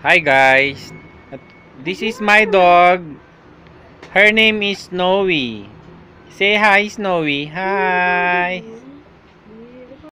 Hi guys. This is my dog. Her name is Snowy. Say hi Snowy. Hi.